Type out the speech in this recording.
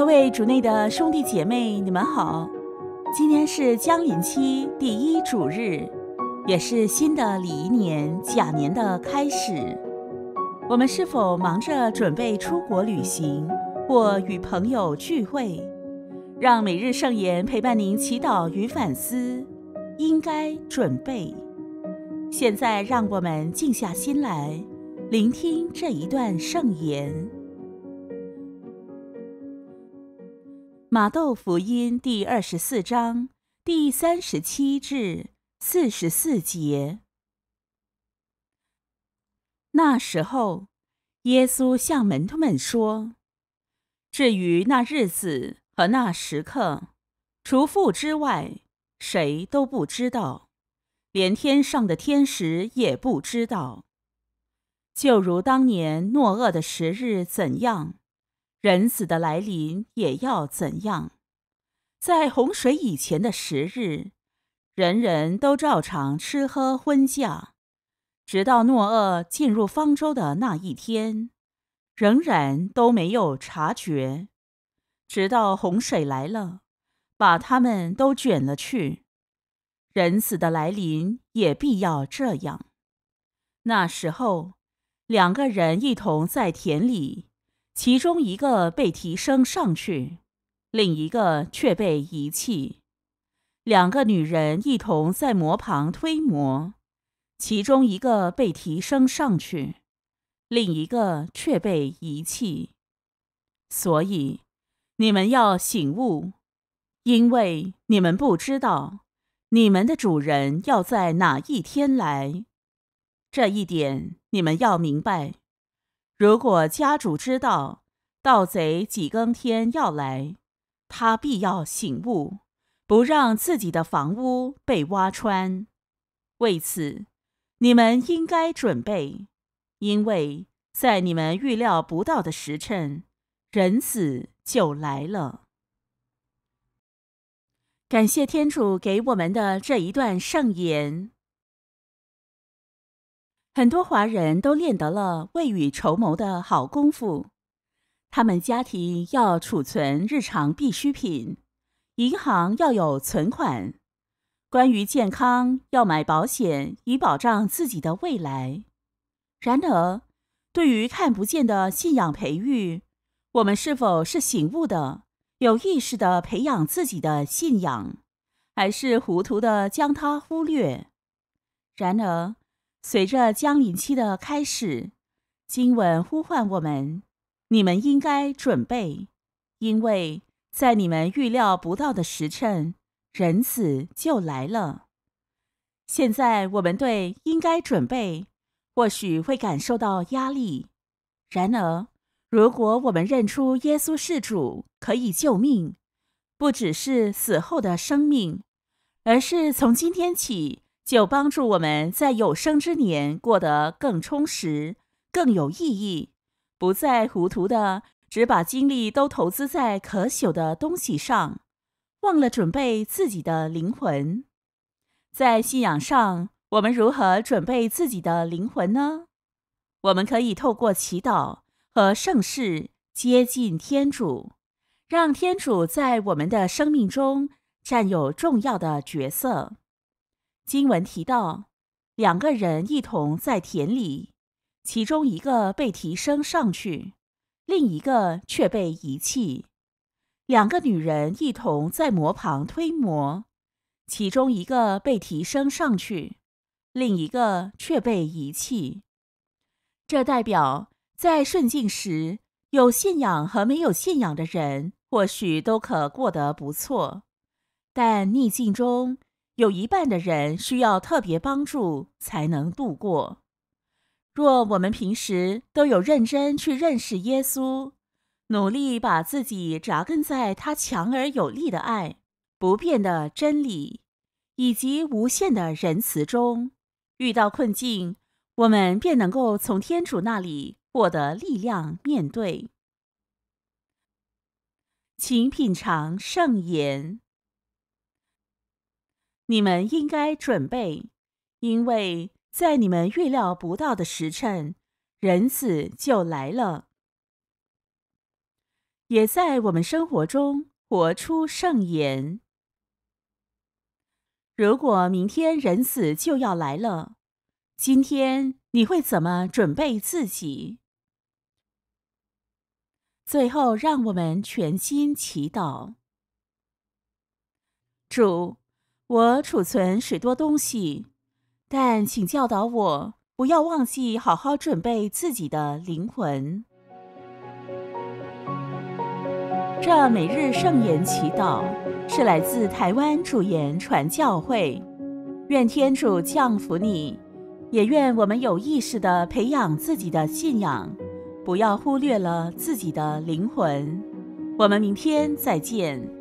各位主内的兄弟姐妹，你们好！今天是江陵期第一主日，也是新的礼仪年甲年的开始。我们是否忙着准备出国旅行或与朋友聚会？让每日圣言陪伴您祈祷与反思，应该准备。现在，让我们静下心来，聆听这一段圣言。马窦福音第二十四章第三十七至四十四节。那时候，耶稣向门徒们说：“至于那日子和那时刻，除父之外，谁都不知道，连天上的天使也不知道。就如当年诺厄的十日怎样。”人死的来临也要怎样？在洪水以前的十日，人人都照常吃喝婚嫁，直到诺厄进入方舟的那一天，仍然都没有察觉。直到洪水来了，把他们都卷了去。人死的来临也必要这样。那时候，两个人一同在田里。其中一个被提升上去，另一个却被遗弃。两个女人一同在磨旁推磨，其中一个被提升上去，另一个却被遗弃。所以，你们要醒悟，因为你们不知道你们的主人要在哪一天来。这一点，你们要明白。如果家主知道盗贼几更天要来，他必要醒悟，不让自己的房屋被挖穿。为此，你们应该准备，因为在你们预料不到的时辰，人死就来了。感谢天主给我们的这一段圣言。很多华人都练得了未雨绸缪的好功夫，他们家庭要储存日常必需品，银行要有存款，关于健康要买保险以保障自己的未来。然而，对于看不见的信仰培育，我们是否是醒悟的、有意识的培养自己的信仰，还是糊涂的将它忽略？然而。随着降临期的开始，经文呼唤我们：你们应该准备，因为在你们预料不到的时辰，人死就来了。现在我们对应该准备，或许会感受到压力。然而，如果我们认出耶稣是主，可以救命，不只是死后的生命，而是从今天起。就帮助我们在有生之年过得更充实、更有意义，不再糊涂的只把精力都投资在可朽的东西上，忘了准备自己的灵魂。在信仰上，我们如何准备自己的灵魂呢？我们可以透过祈祷和圣事接近天主，让天主在我们的生命中占有重要的角色。经文提到，两个人一同在田里，其中一个被提升上去，另一个却被遗弃；两个女人一同在磨旁推磨，其中一个被提升上去，另一个却被遗弃。这代表在顺境时，有信仰和没有信仰的人或许都可过得不错，但逆境中。有一半的人需要特别帮助才能度过。若我们平时都有认真去认识耶稣，努力把自己扎根在他强而有力的爱、不变的真理以及无限的仁慈中，遇到困境，我们便能够从天主那里获得力量面对。请品尝圣言。你们应该准备，因为在你们预料不到的时辰，人死就来了。也在我们生活中活出圣言。如果明天人死就要来了，今天你会怎么准备自己？最后，让我们全心祈祷，主。我储存许多东西，但请教导我不要忘记好好准备自己的灵魂。这每日圣言祈祷是来自台湾主言传教会，愿天主降福你，也愿我们有意识的培养自己的信仰，不要忽略了自己的灵魂。我们明天再见。